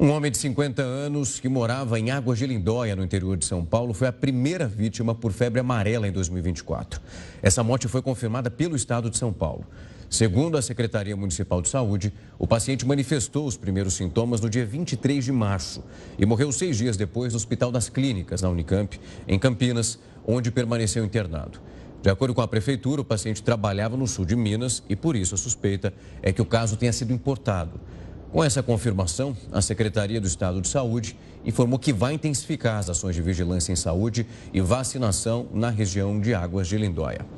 Um homem de 50 anos que morava em Águas de Lindóia, no interior de São Paulo, foi a primeira vítima por febre amarela em 2024. Essa morte foi confirmada pelo Estado de São Paulo. Segundo a Secretaria Municipal de Saúde, o paciente manifestou os primeiros sintomas no dia 23 de março e morreu seis dias depois no Hospital das Clínicas, na Unicamp, em Campinas, onde permaneceu internado. De acordo com a prefeitura, o paciente trabalhava no sul de Minas e por isso a suspeita é que o caso tenha sido importado. Com essa confirmação, a Secretaria do Estado de Saúde informou que vai intensificar as ações de vigilância em saúde e vacinação na região de Águas de Lindóia.